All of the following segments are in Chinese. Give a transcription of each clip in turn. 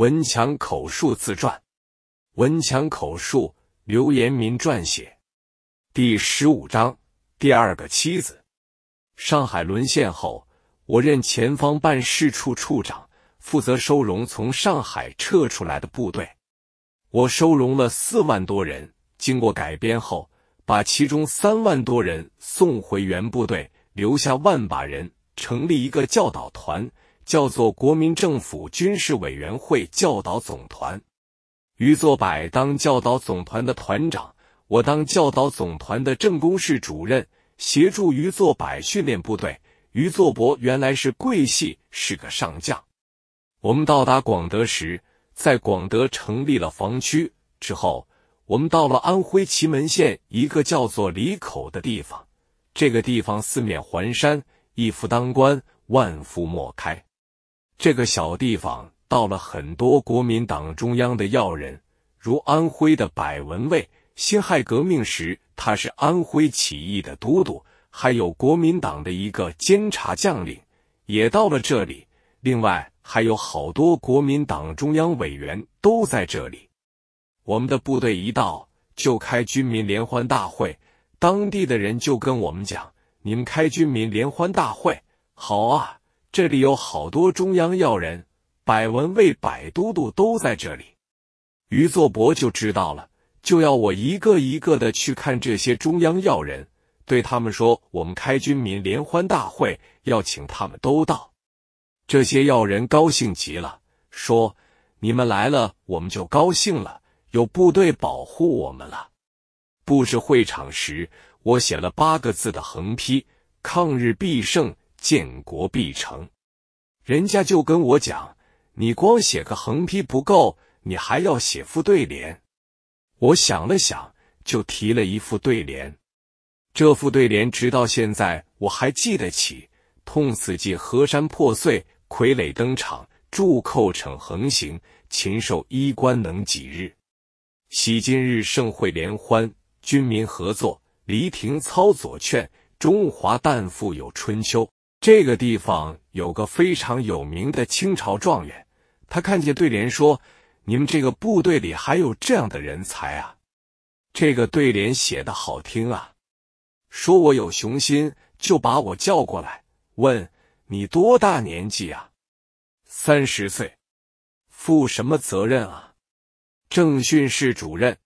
文强口述自传，文强口述，刘延民撰写。第十五章，第二个妻子。上海沦陷后，我任前方办事处处长，负责收容从上海撤出来的部队。我收容了四万多人，经过改编后，把其中三万多人送回原部队，留下万把人，成立一个教导团。叫做国民政府军事委员会教导总团，于作柏当教导总团的团长，我当教导总团的政工室主任，协助于作柏训练部队。于作柏原来是桂系，是个上将。我们到达广德时，在广德成立了防区之后，我们到了安徽祁门县一个叫做李口的地方。这个地方四面环山，一夫当关，万夫莫开。这个小地方到了很多国民党中央的要人，如安徽的百文蔚。辛亥革命时他是安徽起义的都督，还有国民党的一个监察将领也到了这里。另外还有好多国民党中央委员都在这里。我们的部队一到，就开军民联欢大会，当地的人就跟我们讲：“你们开军民联欢大会，好啊。”这里有好多中央要人，百文卫、百都督都在这里。于作伯就知道了，就要我一个一个的去看这些中央要人，对他们说：“我们开军民联欢大会，要请他们都到。”这些要人高兴极了，说：“你们来了，我们就高兴了，有部队保护我们了。”布置会场时，我写了八个字的横批：“抗日必胜。”建国必成，人家就跟我讲，你光写个横批不够，你还要写副对联。我想了想，就提了一副对联。这副对联直到现在我还记得起：痛此际河山破碎，傀儡登场，助寇逞横行，禽兽衣冠能几日？喜今日盛会联欢，军民合作，黎庭操左劝，中华旦复有春秋。这个地方有个非常有名的清朝状元，他看见对联说：“你们这个部队里还有这样的人才啊！这个对联写的好听啊！说我有雄心，就把我叫过来。问你多大年纪啊？三十岁。负什么责任啊？政训室主任。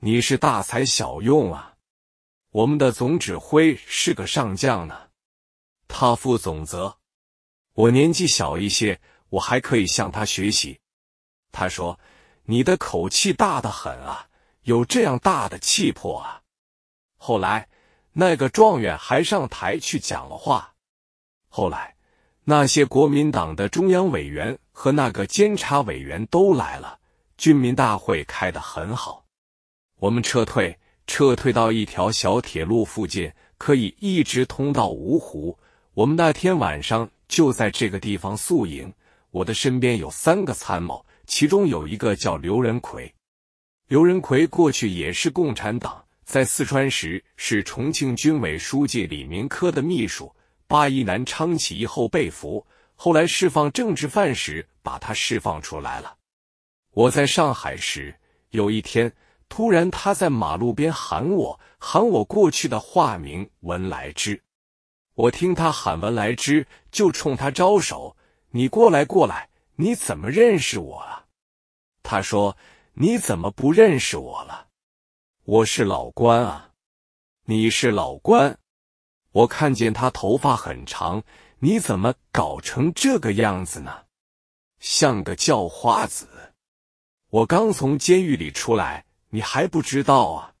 你是大材小用啊！我们的总指挥是个上将呢。”他负总责，我年纪小一些，我还可以向他学习。他说：“你的口气大得很啊，有这样大的气魄啊！”后来那个状元还上台去讲了话。后来那些国民党的中央委员和那个监察委员都来了，军民大会开的很好。我们撤退，撤退到一条小铁路附近，可以一直通到芜湖。我们那天晚上就在这个地方宿营。我的身边有三个参谋，其中有一个叫刘仁奎。刘仁奎过去也是共产党，在四川时是重庆军委书记李明珂的秘书。八一南昌起义后被俘，后来释放政治犯时把他释放出来了。我在上海时，有一天突然他在马路边喊我，喊我过去的化名文来之。我听他喊完来之，就冲他招手：“你过来，过来！你怎么认识我啊？”他说：“你怎么不认识我了？我是老关啊，你是老关。我看见他头发很长，你怎么搞成这个样子呢？像个叫花子。我刚从监狱里出来，你还不知道啊？”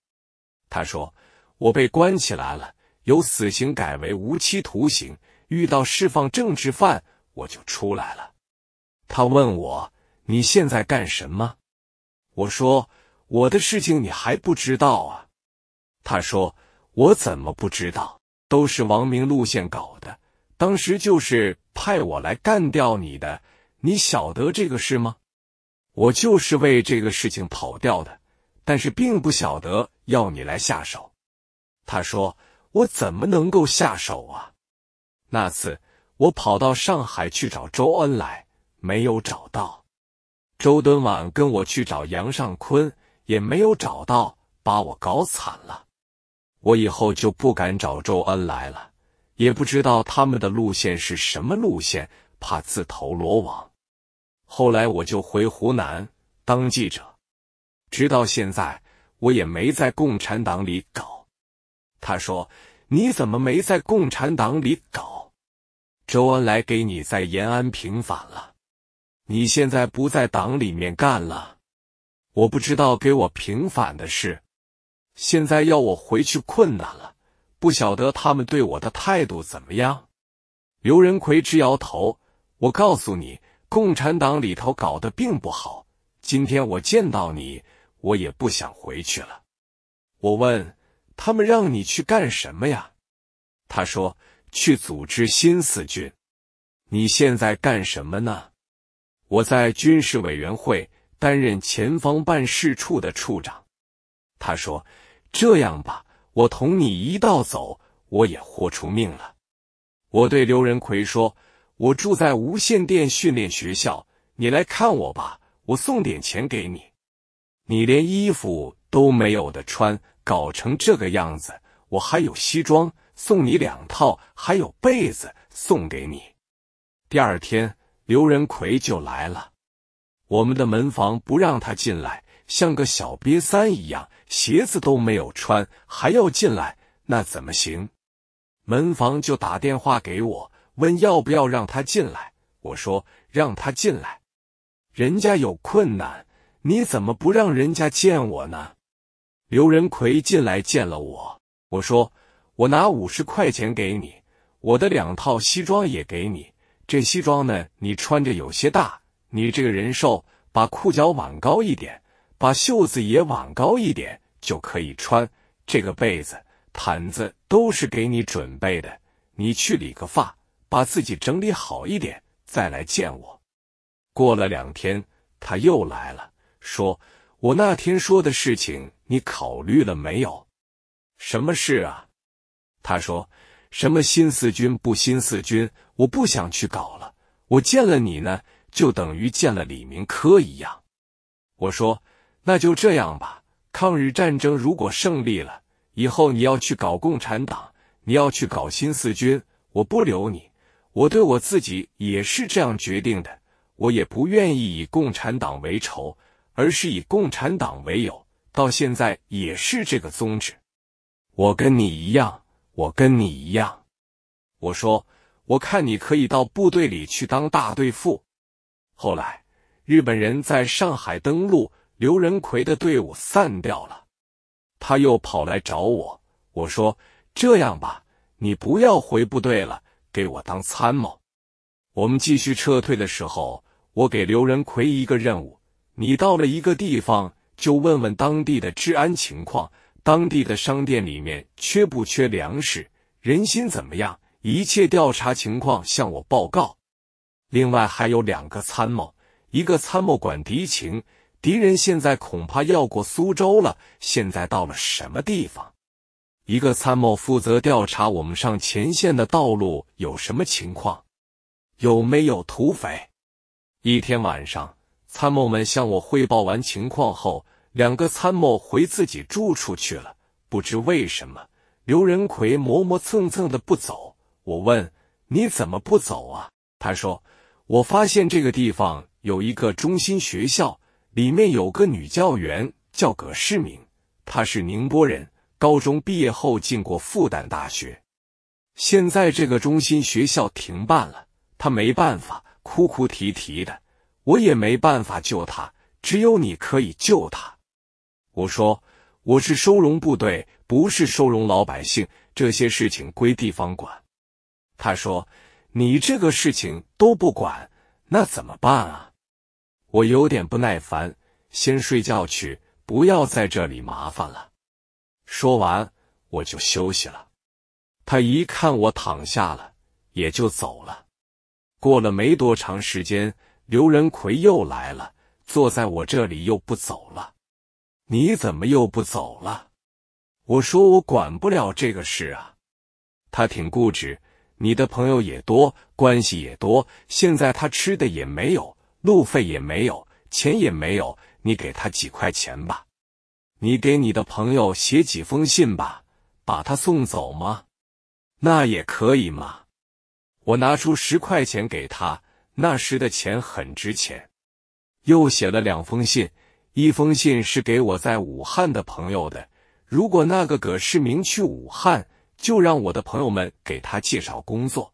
他说：“我被关起来了。”由死刑改为无期徒刑，遇到释放政治犯，我就出来了。他问我：“你现在干什么？”我说：“我的事情你还不知道啊。”他说：“我怎么不知道？都是王明路线搞的，当时就是派我来干掉你的。你晓得这个事吗？”我就是为这个事情跑掉的，但是并不晓得要你来下手。他说。我怎么能够下手啊？那次我跑到上海去找周恩来，没有找到；周敦晚跟我去找杨尚昆，也没有找到，把我搞惨了。我以后就不敢找周恩来了，也不知道他们的路线是什么路线，怕自投罗网。后来我就回湖南当记者，直到现在，我也没在共产党里搞。他说。你怎么没在共产党里搞？周恩来给你在延安平反了，你现在不在党里面干了。我不知道给我平反的事，现在要我回去困难了，不晓得他们对我的态度怎么样。刘仁奎直摇头。我告诉你，共产党里头搞得并不好。今天我见到你，我也不想回去了。我问。他们让你去干什么呀？他说：“去组织新四军。”你现在干什么呢？我在军事委员会担任前方办事处的处长。他说：“这样吧，我同你一道走，我也豁出命了。”我对刘仁奎说：“我住在无线电训练学校，你来看我吧，我送点钱给你。你连衣服都没有的穿。”搞成这个样子，我还有西装送你两套，还有被子送给你。第二天，刘仁奎就来了，我们的门房不让他进来，像个小瘪三一样，鞋子都没有穿，还要进来，那怎么行？门房就打电话给我，问要不要让他进来。我说让他进来，人家有困难，你怎么不让人家见我呢？刘仁奎进来见了我，我说：“我拿五十块钱给你，我的两套西装也给你。这西装呢，你穿着有些大，你这个人瘦，把裤脚挽高一点，把袖子也挽高一点就可以穿。这个被子、毯子都是给你准备的。你去理个发，把自己整理好一点，再来见我。”过了两天，他又来了，说我那天说的事情。你考虑了没有？什么事啊？他说：“什么新四军不新四军，我不想去搞了。我见了你呢，就等于见了李明珂一样。”我说：“那就这样吧。抗日战争如果胜利了，以后你要去搞共产党，你要去搞新四军，我不留你。我对我自己也是这样决定的。我也不愿意以共产党为仇，而是以共产党为友。”到现在也是这个宗旨。我跟你一样，我跟你一样。我说，我看你可以到部队里去当大队副。后来，日本人在上海登陆，刘仁奎的队伍散掉了。他又跑来找我，我说：“这样吧，你不要回部队了，给我当参谋。”我们继续撤退的时候，我给刘仁奎一个任务：你到了一个地方。就问问当地的治安情况，当地的商店里面缺不缺粮食，人心怎么样？一切调查情况向我报告。另外还有两个参谋，一个参谋管敌情，敌人现在恐怕要过苏州了，现在到了什么地方？一个参谋负责调查我们上前线的道路有什么情况，有没有土匪？一天晚上。参谋们向我汇报完情况后，两个参谋回自己住处去了。不知为什么，刘仁奎磨磨蹭蹭的不走。我问：“你怎么不走啊？”他说：“我发现这个地方有一个中心学校，里面有个女教员叫葛世明，她是宁波人，高中毕业后进过复旦大学。现在这个中心学校停办了，她没办法，哭哭啼啼的。”我也没办法救他，只有你可以救他。我说我是收容部队，不是收容老百姓，这些事情归地方管。他说：“你这个事情都不管，那怎么办啊？”我有点不耐烦，先睡觉去，不要在这里麻烦了。说完，我就休息了。他一看我躺下了，也就走了。过了没多长时间。刘仁奎又来了，坐在我这里又不走了。你怎么又不走了？我说我管不了这个事啊。他挺固执，你的朋友也多，关系也多。现在他吃的也没有，路费也没有，钱也没有。你给他几块钱吧。你给你的朋友写几封信吧，把他送走吗？那也可以嘛。我拿出十块钱给他。那时的钱很值钱，又写了两封信。一封信是给我在武汉的朋友的，如果那个葛世明去武汉，就让我的朋友们给他介绍工作，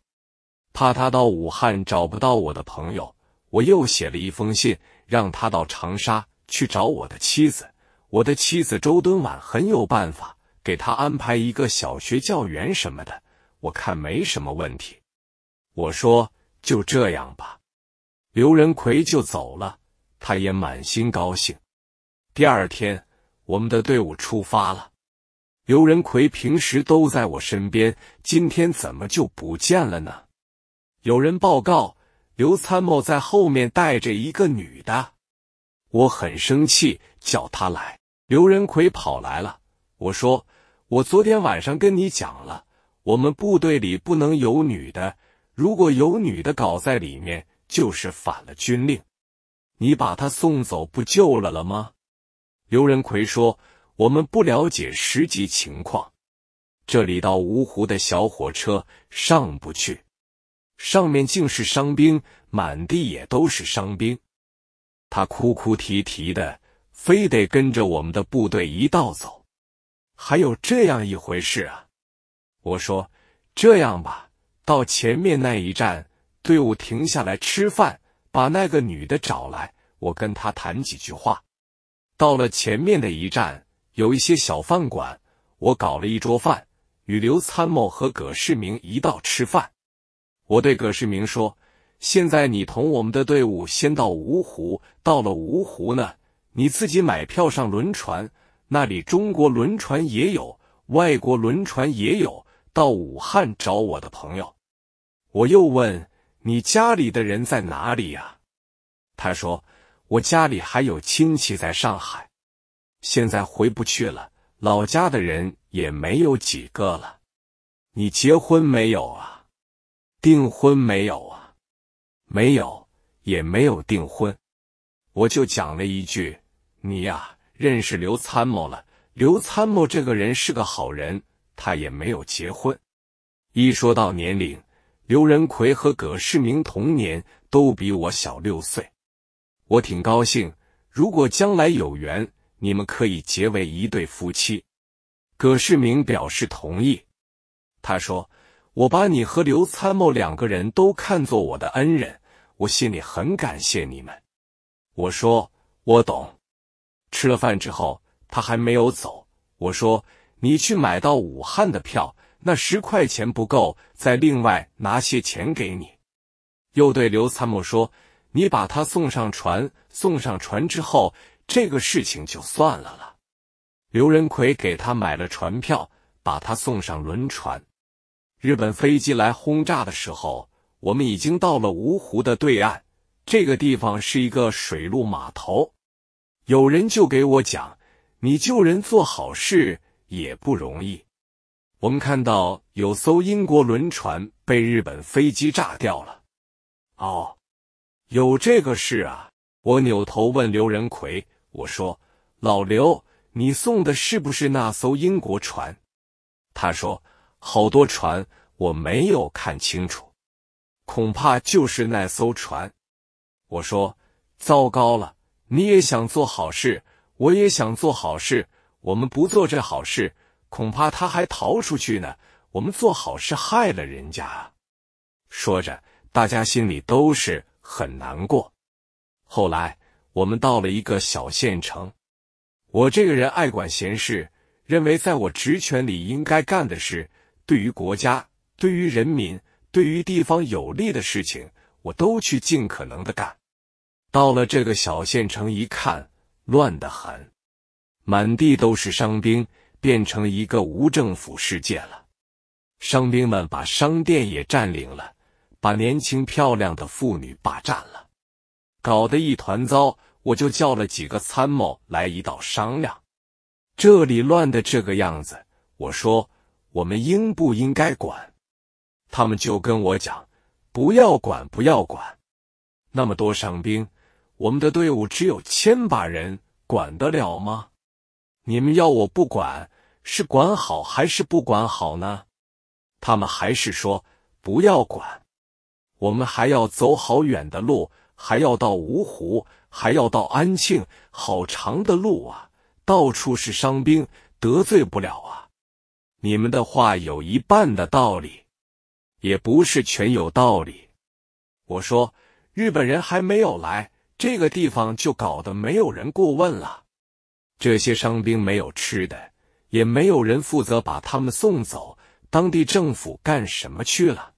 怕他到武汉找不到我的朋友。我又写了一封信，让他到长沙去找我的妻子。我的妻子周敦婉很有办法，给他安排一个小学教员什么的，我看没什么问题。我说。就这样吧，刘仁奎就走了，他也满心高兴。第二天，我们的队伍出发了。刘仁奎平时都在我身边，今天怎么就不见了呢？有人报告，刘参谋在后面带着一个女的。我很生气，叫他来。刘仁奎跑来了，我说：“我昨天晚上跟你讲了，我们部队里不能有女的。”如果有女的搞在里面，就是反了军令。你把她送走，不救了了吗？刘仁奎说：“我们不了解实际情况，这里到芜湖的小火车上不去，上面尽是伤兵，满地也都是伤兵。他哭哭啼啼的，非得跟着我们的部队一道走，还有这样一回事啊！”我说：“这样吧。”到前面那一站，队伍停下来吃饭，把那个女的找来，我跟她谈几句话。到了前面的一站，有一些小饭馆，我搞了一桌饭，与刘参谋和葛世明一道吃饭。我对葛世明说：“现在你同我们的队伍先到芜湖，到了芜湖呢，你自己买票上轮船。那里中国轮船也有，外国轮船也有。到武汉找我的朋友。”我又问你家里的人在哪里呀？他说我家里还有亲戚在上海，现在回不去了，老家的人也没有几个了。你结婚没有啊？订婚没有啊？没有，也没有订婚。我就讲了一句：你呀，认识刘参谋了。刘参谋这个人是个好人，他也没有结婚。一说到年龄。刘仁奎和葛世明同年，都比我小六岁，我挺高兴。如果将来有缘，你们可以结为一对夫妻。葛世明表示同意。他说：“我把你和刘参谋两个人都看作我的恩人，我心里很感谢你们。”我说：“我懂。”吃了饭之后，他还没有走。我说：“你去买到武汉的票。”那十块钱不够，再另外拿些钱给你。又对刘参谋说：“你把他送上船，送上船之后，这个事情就算了了。”刘仁奎给他买了船票，把他送上轮船。日本飞机来轰炸的时候，我们已经到了芜湖的对岸。这个地方是一个水路码头，有人就给我讲：“你救人做好事也不容易。”我们看到有艘英国轮船被日本飞机炸掉了。哦，有这个事啊！我扭头问刘仁奎：“我说，老刘，你送的是不是那艘英国船？”他说：“好多船，我没有看清楚，恐怕就是那艘船。”我说：“糟糕了，你也想做好事，我也想做好事，我们不做这好事。”恐怕他还逃出去呢。我们做好事害了人家啊！说着，大家心里都是很难过。后来我们到了一个小县城，我这个人爱管闲事，认为在我职权里应该干的事，对于国家、对于人民、对于地方有利的事情，我都去尽可能的干。到了这个小县城一看，乱得很，满地都是伤兵。变成一个无政府世界了。伤兵们把商店也占领了，把年轻漂亮的妇女霸占了，搞得一团糟。我就叫了几个参谋来一道商量，这里乱的这个样子，我说我们应不应该管？他们就跟我讲，不要管，不要管。那么多伤兵，我们的队伍只有千把人，管得了吗？你们要我不管，是管好还是不管好呢？他们还是说不要管。我们还要走好远的路，还要到芜湖，还要到安庆，好长的路啊！到处是伤兵，得罪不了啊。你们的话有一半的道理，也不是全有道理。我说，日本人还没有来，这个地方就搞得没有人过问了。这些伤兵没有吃的，也没有人负责把他们送走。当地政府干什么去了？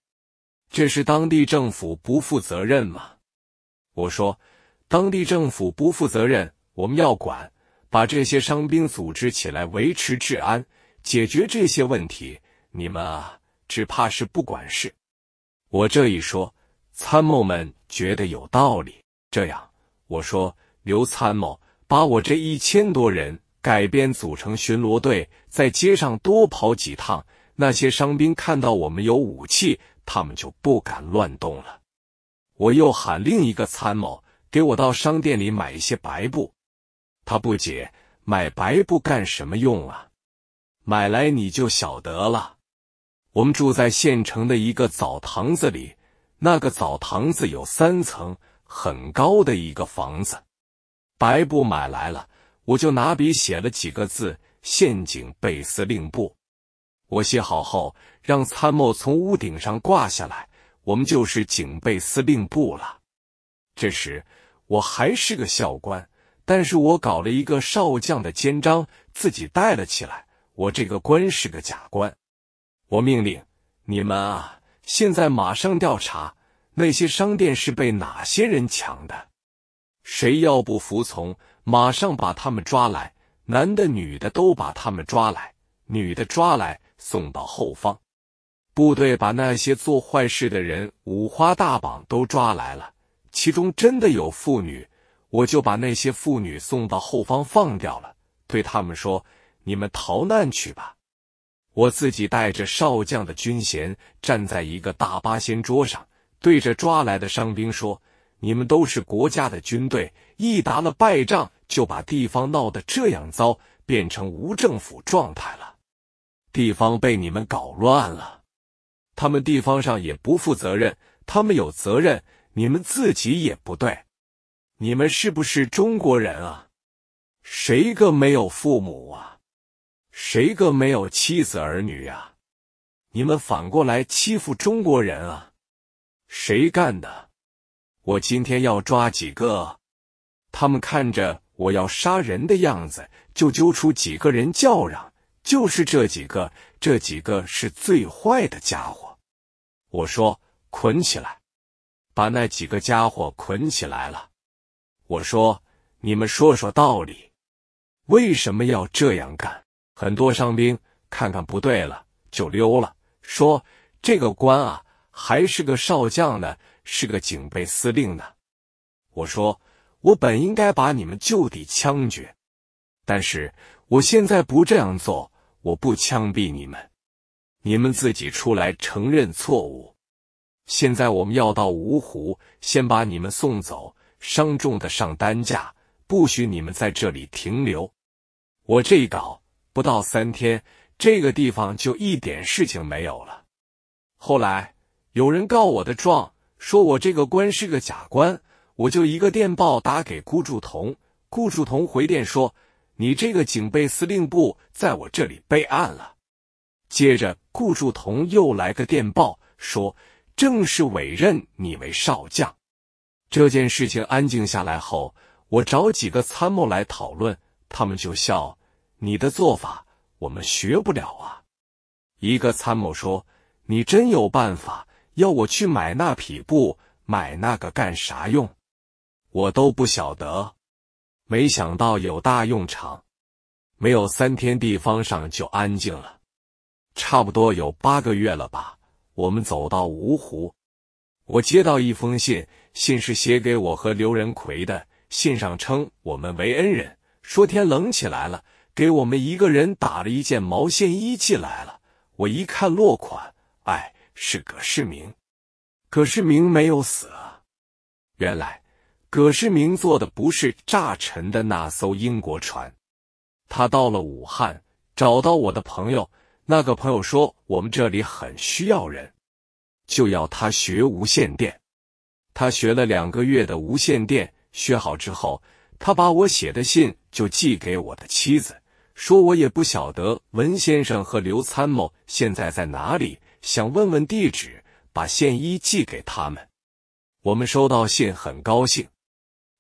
这是当地政府不负责任吗？我说，当地政府不负责任，我们要管，把这些伤兵组织起来，维持治安，解决这些问题。你们啊，只怕是不管事。我这一说，参谋们觉得有道理。这样，我说，刘参谋。把我这一千多人改编组成巡逻队，在街上多跑几趟。那些伤兵看到我们有武器，他们就不敢乱动了。我又喊另一个参谋，给我到商店里买一些白布。他不解，买白布干什么用啊？买来你就晓得了。我们住在县城的一个澡堂子里，那个澡堂子有三层，很高的一个房子。白布买来了，我就拿笔写了几个字：“陷阱备司令部。”我写好后，让参谋从屋顶上挂下来，我们就是警备司令部了。这时我还是个校官，但是我搞了一个少将的肩章，自己戴了起来。我这个官是个假官。我命令你们啊，现在马上调查那些商店是被哪些人抢的。谁要不服从，马上把他们抓来，男的、女的都把他们抓来，女的抓来送到后方部队，把那些做坏事的人五花大绑都抓来了，其中真的有妇女，我就把那些妇女送到后方放掉了，对他们说：“你们逃难去吧。”我自己带着少将的军衔，站在一个大八仙桌上，对着抓来的伤兵说。你们都是国家的军队，一打了败仗，就把地方闹得这样糟，变成无政府状态了。地方被你们搞乱了，他们地方上也不负责任，他们有责任，你们自己也不对。你们是不是中国人啊？谁个没有父母啊？谁个没有妻子儿女啊？你们反过来欺负中国人啊？谁干的？我今天要抓几个？他们看着我要杀人的样子，就揪出几个人叫嚷：“就是这几个，这几个是最坏的家伙。”我说：“捆起来，把那几个家伙捆起来了。”我说：“你们说说道理，为什么要这样干？”很多伤兵看看不对了，就溜了，说：“这个官啊，还是个少将呢。”是个警备司令呢。我说，我本应该把你们就地枪决，但是我现在不这样做，我不枪毙你们，你们自己出来承认错误。现在我们要到芜湖，先把你们送走，伤重的上担架，不许你们在这里停留。我这一搞，不到三天，这个地方就一点事情没有了。后来有人告我的状。说我这个官是个假官，我就一个电报打给顾祝同，顾祝同回电说你这个警备司令部在我这里备案了。接着顾祝同又来个电报说正式委任你为少将。这件事情安静下来后，我找几个参谋来讨论，他们就笑你的做法我们学不了啊。一个参谋说你真有办法。要我去买那匹布，买那个干啥用？我都不晓得。没想到有大用场。没有三天，地方上就安静了，差不多有八个月了吧。我们走到芜湖，我接到一封信，信是写给我和刘仁奎的。信上称我们为恩人，说天冷起来了，给我们一个人打了一件毛线衣寄来了。我一看落款，哎。是葛世明，葛世明没有死。啊！原来葛世明坐的不是炸沉的那艘英国船，他到了武汉，找到我的朋友。那个朋友说，我们这里很需要人，就要他学无线电。他学了两个月的无线电，学好之后，他把我写的信就寄给我的妻子，说我也不晓得文先生和刘参谋现在在哪里。想问问地址，把线衣寄给他们。我们收到信很高兴。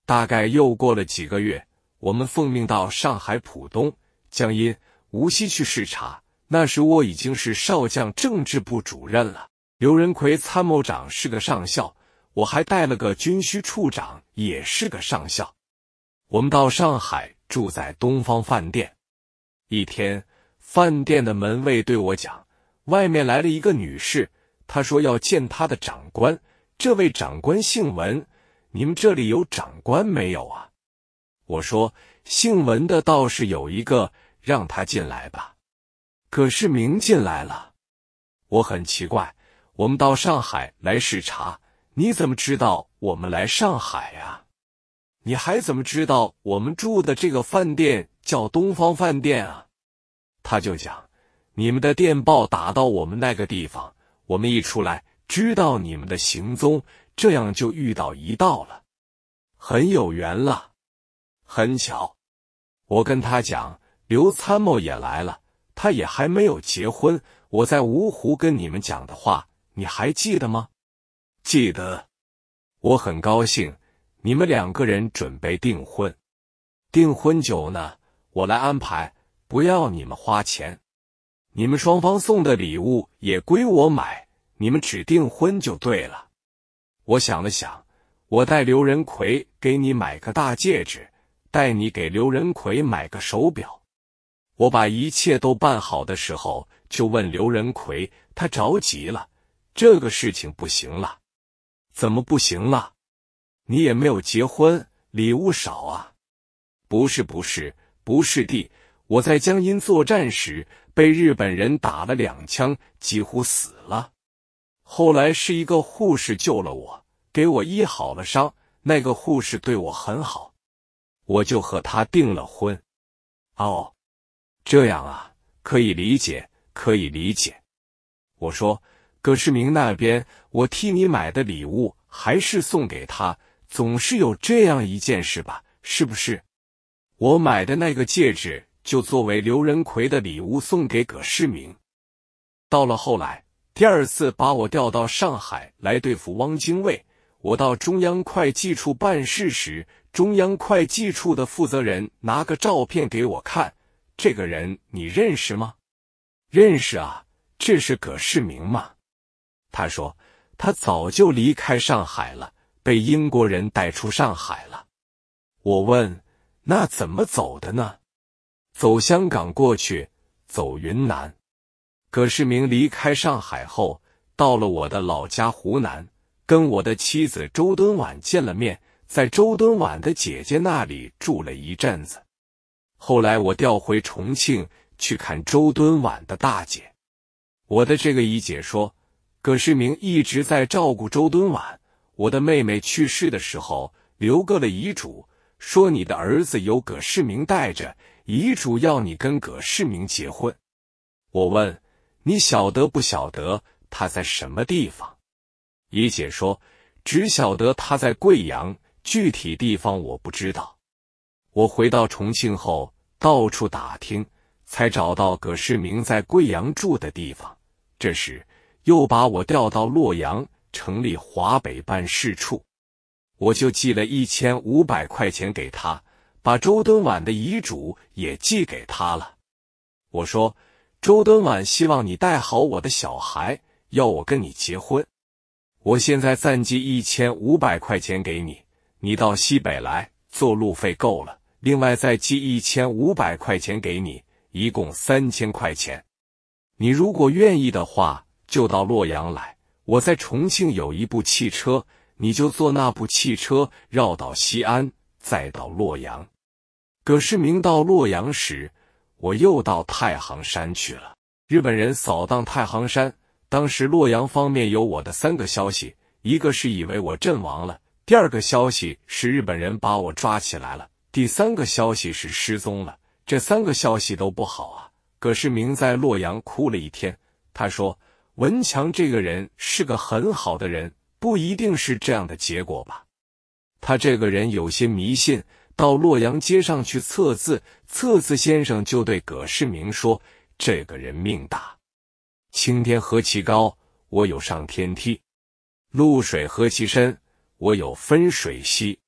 大概又过了几个月，我们奉命到上海、浦东、江阴、无锡去视察。那时我已经是少将，政治部主任了。刘仁奎参谋长是个上校，我还带了个军需处长，也是个上校。我们到上海住在东方饭店。一天，饭店的门卫对我讲。外面来了一个女士，她说要见她的长官。这位长官姓文，你们这里有长官没有啊？我说姓文的倒是有一个，让他进来吧。葛世明进来了，我很奇怪，我们到上海来视察，你怎么知道我们来上海呀？你还怎么知道我们住的这个饭店叫东方饭店啊？他就讲。你们的电报打到我们那个地方，我们一出来知道你们的行踪，这样就遇到一道了，很有缘了，很巧。我跟他讲，刘参谋也来了，他也还没有结婚。我在芜湖跟你们讲的话，你还记得吗？记得。我很高兴，你们两个人准备订婚，订婚酒呢，我来安排，不要你们花钱。你们双方送的礼物也归我买，你们只订婚就对了。我想了想，我带刘仁奎给你买个大戒指，带你给刘仁奎买个手表。我把一切都办好的时候，就问刘仁奎，他着急了，这个事情不行了，怎么不行了？你也没有结婚，礼物少啊？不是，不是，不是的，我在江阴作战时。被日本人打了两枪，几乎死了。后来是一个护士救了我，给我医好了伤。那个护士对我很好，我就和她订了婚。哦，这样啊，可以理解，可以理解。我说，葛世明那边，我替你买的礼物还是送给他，总是有这样一件事吧？是不是？我买的那个戒指。就作为刘仁奎的礼物送给葛世明。到了后来，第二次把我调到上海来对付汪精卫。我到中央会计处办事时，中央会计处的负责人拿个照片给我看：“这个人你认识吗？”“认识啊，这是葛世明吗？”他说：“他早就离开上海了，被英国人带出上海了。”我问：“那怎么走的呢？”走香港过去，走云南。葛世明离开上海后，到了我的老家湖南，跟我的妻子周敦婉见了面，在周敦婉的姐姐那里住了一阵子。后来我调回重庆去看周敦婉的大姐，我的这个姨姐说，葛世明一直在照顾周敦婉。我的妹妹去世的时候留个了遗嘱，说你的儿子由葛世明带着。遗嘱要你跟葛世明结婚，我问你晓得不晓得他在什么地方？怡姐说只晓得他在贵阳，具体地方我不知道。我回到重庆后到处打听，才找到葛世明在贵阳住的地方。这时又把我调到洛阳，成立华北办事处，我就寄了一千五百块钱给他。把周敦晚的遗嘱也寄给他了。我说：“周敦晚希望你带好我的小孩，要我跟你结婚。我现在暂寄一千五百块钱给你，你到西北来做路费够了。另外再寄一千五百块钱给你，一共三千块钱。你如果愿意的话，就到洛阳来。我在重庆有一部汽车，你就坐那部汽车绕到西安，再到洛阳。”葛世明到洛阳时，我又到太行山去了。日本人扫荡太行山，当时洛阳方面有我的三个消息：一个是以为我阵亡了；第二个消息是日本人把我抓起来了；第三个消息是失踪了。这三个消息都不好啊！葛世明在洛阳哭了一天，他说：“文强这个人是个很好的人，不一定是这样的结果吧？他这个人有些迷信。”到洛阳街上去测字，测字先生就对葛世明说：“这个人命大，青天何其高，我有上天梯；露水何其深，我有分水溪。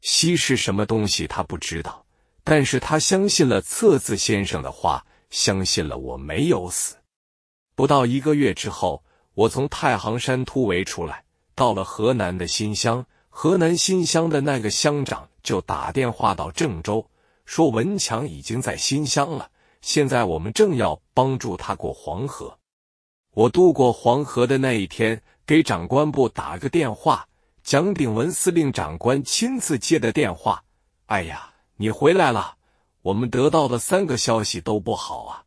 溪是什么东西，他不知道，但是他相信了测字先生的话，相信了我没有死。不到一个月之后，我从太行山突围出来，到了河南的新乡。河南新乡的那个乡长。”就打电话到郑州，说文强已经在新乡了。现在我们正要帮助他过黄河。我渡过黄河的那一天，给长官部打个电话，蒋鼎文司令长官亲自接的电话。哎呀，你回来了！我们得到的三个消息都不好啊。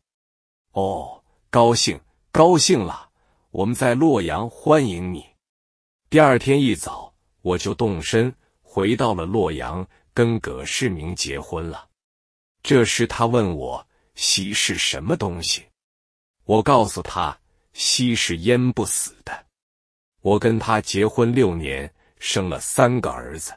哦，高兴，高兴了！我们在洛阳欢迎你。第二天一早，我就动身。回到了洛阳，跟葛世明结婚了。这时他问我：“西是什么东西？”我告诉他：“西是淹不死的。”我跟他结婚六年，生了三个儿子，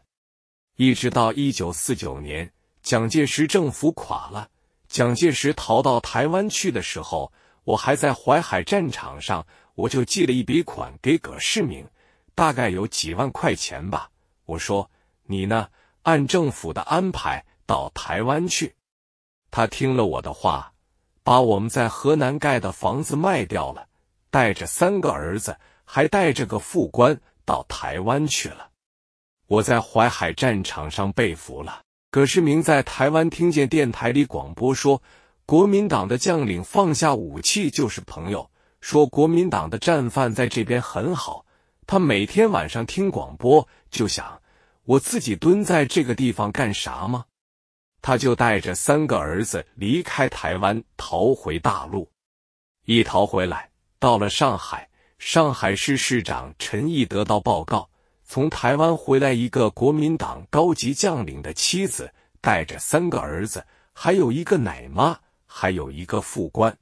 一直到一九四九年，蒋介石政府垮了，蒋介石逃到台湾去的时候，我还在淮海战场上，我就借了一笔款给葛世明，大概有几万块钱吧。我说。你呢？按政府的安排到台湾去。他听了我的话，把我们在河南盖的房子卖掉了，带着三个儿子，还带着个副官到台湾去了。我在淮海战场上被俘了。葛世明在台湾听见电台里广播说，国民党的将领放下武器就是朋友，说国民党的战犯在这边很好。他每天晚上听广播，就想。我自己蹲在这个地方干啥吗？他就带着三个儿子离开台湾，逃回大陆。一逃回来，到了上海，上海市市长陈毅得到报告，从台湾回来一个国民党高级将领的妻子，带着三个儿子，还有一个奶妈，还有一个副官。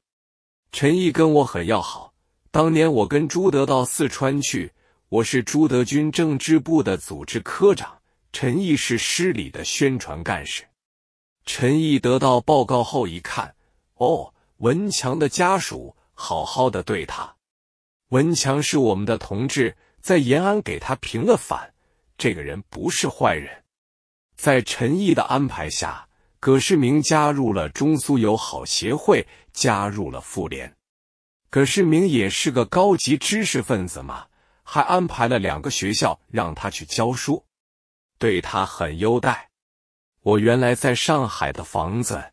陈毅跟我很要好，当年我跟朱德到四川去。我是朱德军政治部的组织科长，陈毅是师里的宣传干事。陈毅得到报告后一看，哦，文强的家属好好的对他。文强是我们的同志，在延安给他平了反，这个人不是坏人。在陈毅的安排下，葛世明加入了中苏友好协会，加入了妇联。葛世明也是个高级知识分子嘛。还安排了两个学校让他去教书，对他很优待。我原来在上海的房子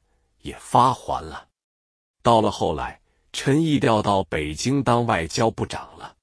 也发还了。到了后来，陈毅调到北京当外交部长了，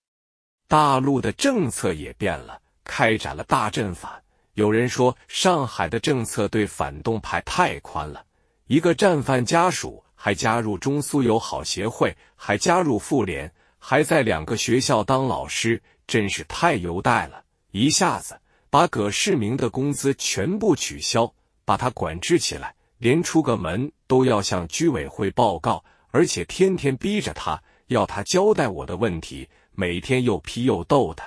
大陆的政策也变了，开展了大阵法。有人说上海的政策对反动派太宽了，一个战犯家属还加入中苏友好协会，还加入妇联，还在两个学校当老师。真是太优待了，一下子把葛世明的工资全部取消，把他管制起来，连出个门都要向居委会报告，而且天天逼着他要他交代我的问题，每天又批又逗的。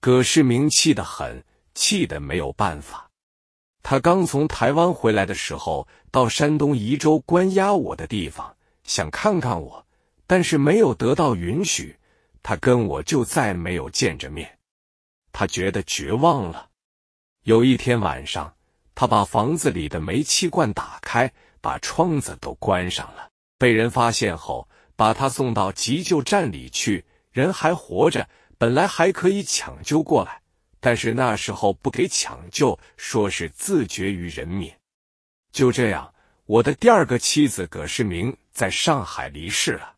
葛世明气得很，气的没有办法。他刚从台湾回来的时候，到山东沂州关押我的地方，想看看我，但是没有得到允许。他跟我就再没有见着面，他觉得绝望了。有一天晚上，他把房子里的煤气罐打开，把窗子都关上了。被人发现后，把他送到急救站里去，人还活着，本来还可以抢救过来，但是那时候不给抢救，说是自绝于人民。就这样，我的第二个妻子葛世明在上海离世了。